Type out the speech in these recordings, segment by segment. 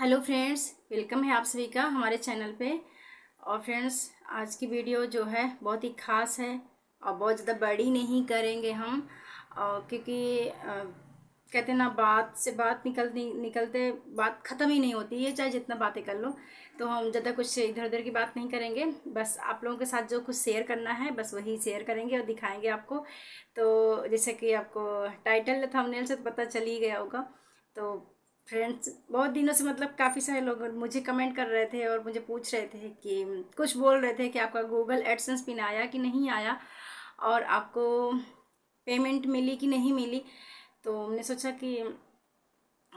hello friends welcome है आप सभी का हमारे चैनल पे और फ्रेंड्स आज की वीडियो जो है बहुत ही ख़ास है और बहुत ज़्यादा बड़ी नहीं करेंगे हम और क्योंकि आ, कहते ना बात से बात निकल निकलते बात ख़त्म ही नहीं होती है चाहे जितना बातें कर लो तो हम ज़्यादा कुछ इधर उधर की बात नहीं करेंगे बस आप लोगों के साथ जो कुछ शेयर करना है बस वही शेयर करेंगे और दिखाएँगे आपको तो जैसे कि आपको टाइटल थमनेल से तो पता चल ही गया होगा तो फ्रेंड्स बहुत दिनों से मतलब काफ़ी सारे लोग मुझे कमेंट कर रहे थे और मुझे पूछ रहे थे कि कुछ बोल रहे थे कि आपका गूगल एडसेंस पिन आया कि नहीं आया और आपको पेमेंट मिली कि नहीं मिली तो हमने सोचा कि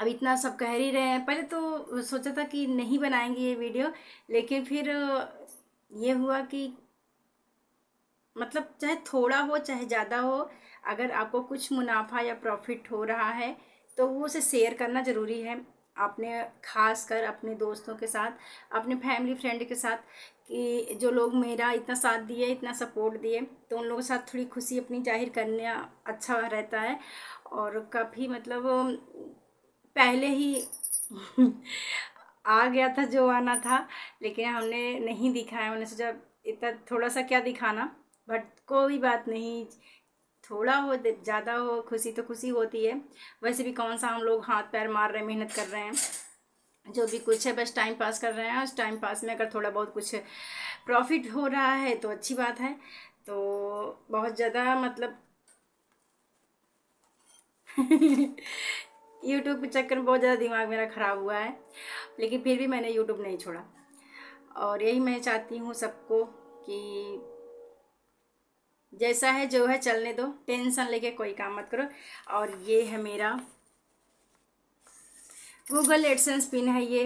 अब इतना सब कह ही रहे हैं पहले तो सोचा था कि नहीं बनाएंगे ये वीडियो लेकिन फिर ये हुआ कि मतलब चाहे थोड़ा हो चाहे ज़्यादा हो अगर आपको कुछ मुनाफा या प्रॉफिट हो रहा है तो वो उसे शेयर करना ज़रूरी है आपने खास कर अपने दोस्तों के साथ अपने फैमिली फ्रेंड के साथ कि जो लोग मेरा इतना साथ दिए इतना सपोर्ट दिए तो उन लोगों के साथ थोड़ी खुशी अपनी जाहिर करना अच्छा रहता है और काफ़ी मतलब पहले ही आ गया था जो आना था लेकिन हमने नहीं दिखाया मैंने सोचा इतना थोड़ा सा क्या दिखाना बट कोई बात नहीं थोड़ा हो ज़्यादा हो खुशी तो खुशी होती है वैसे भी कौन सा हम लोग हाथ पैर मार रहे हैं मेहनत कर रहे हैं जो भी कुछ है बस टाइम पास कर रहे हैं उस टाइम पास में अगर थोड़ा बहुत कुछ प्रॉफिट हो रहा है तो अच्छी बात है तो बहुत ज़्यादा मतलब यूट्यूब के चक्कर में बहुत ज़्यादा दिमाग मेरा ख़राब हुआ है लेकिन फिर भी मैंने यूट्यूब नहीं छोड़ा और यही मैं चाहती हूँ सबको कि जैसा है जो है चलने दो टेंशन लेके कोई काम मत करो और ये है मेरा गूगल एडसेंस पिन है ये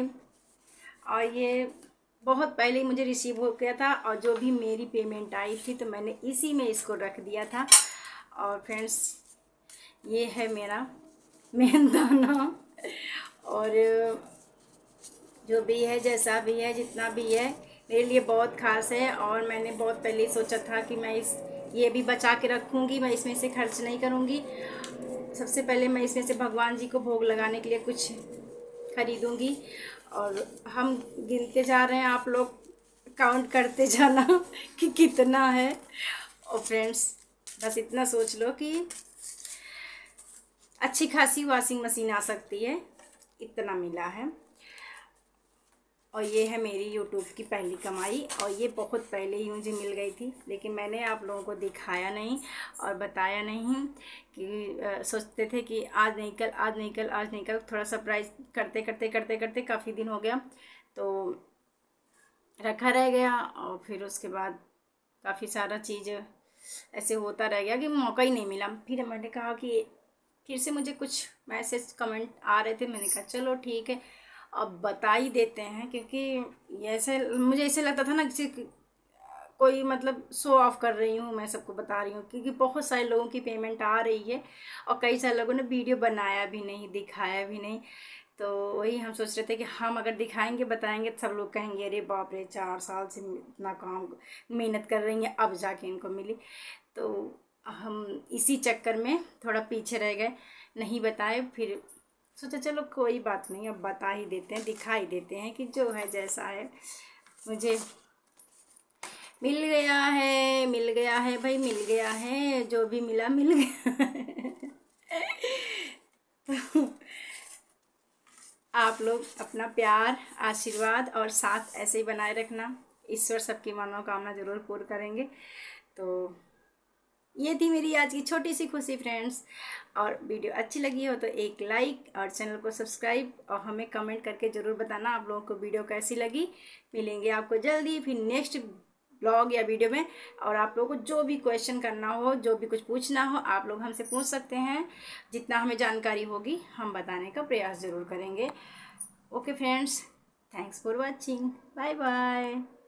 और ये बहुत पहले ही मुझे रिसीव हो गया था और जो भी मेरी पेमेंट आई थी तो मैंने इसी में इसको रख दिया था और फ्रेंड्स ये है मेरा मेन दाना और जो भी है जैसा भी है जितना भी है मेरे लिए बहुत खास है और मैंने बहुत पहले सोचा था कि मैं इस ये भी बचा के रखूँगी मैं इसमें से खर्च नहीं करूँगी सबसे पहले मैं इसमें से भगवान जी को भोग लगाने के लिए कुछ खरीदूँगी और हम गिनते जा रहे हैं आप लोग काउंट करते जाना कि कितना है और फ्रेंड्स बस इतना सोच लो कि अच्छी खासी वॉशिंग मशीन आ सकती है इतना मिला है और ये है मेरी यूट्यूब की पहली कमाई और ये बहुत पहले ही मुझे मिल गई थी लेकिन मैंने आप लोगों को दिखाया नहीं और बताया नहीं कि आ, सोचते थे कि आज नहीं कल आज नहीं कल आज नहीं कल थोड़ा सरप्राइज करते करते करते करते काफ़ी दिन हो गया तो रखा रह गया और फिर उसके बाद काफ़ी सारा चीज़ ऐसे होता रह गया कि मौका ही नहीं मिला फिर मैंने कहा कि फिर से मुझे कुछ मैसेज कमेंट आ रहे थे मैंने कहा चलो ठीक है अब बता ही देते हैं क्योंकि ऐसे मुझे ऐसे लगता था ना कि कोई मतलब शो ऑफ कर रही हूँ मैं सबको बता रही हूँ क्योंकि बहुत सारे लोगों की पेमेंट आ रही है और कई सारे लोगों ने वीडियो बनाया भी नहीं दिखाया भी नहीं तो वही हम सोच रहे थे कि हम अगर दिखाएंगे बताएंगे तो सब लोग कहेंगे अरे बाप रे चार साल से इतना काम मेहनत कर रही हैं अब जाके इनको मिली तो हम इसी चक्कर में थोड़ा पीछे रह गए नहीं बताए फिर सोचा चलो कोई बात नहीं अब बता ही देते हैं दिखाई देते हैं कि जो है जैसा है मुझे मिल गया है मिल गया है भाई मिल गया है जो भी मिला मिल गया आप लोग अपना प्यार आशीर्वाद और साथ ऐसे ही बनाए रखना ईश्वर सबकी मनोकामना ज़रूर पूर्ण करेंगे तो ये थी मेरी आज की छोटी सी खुशी फ्रेंड्स और वीडियो अच्छी लगी हो तो एक लाइक और चैनल को सब्सक्राइब और हमें कमेंट करके ज़रूर बताना आप लोगों को वीडियो कैसी लगी मिलेंगे आपको जल्दी फिर नेक्स्ट ब्लॉग या वीडियो में और आप लोगों को जो भी क्वेश्चन करना हो जो भी कुछ पूछना हो आप लोग हमसे पूछ सकते हैं जितना हमें जानकारी होगी हम बताने का प्रयास ज़रूर करेंगे okay friends thanks for watching bye bye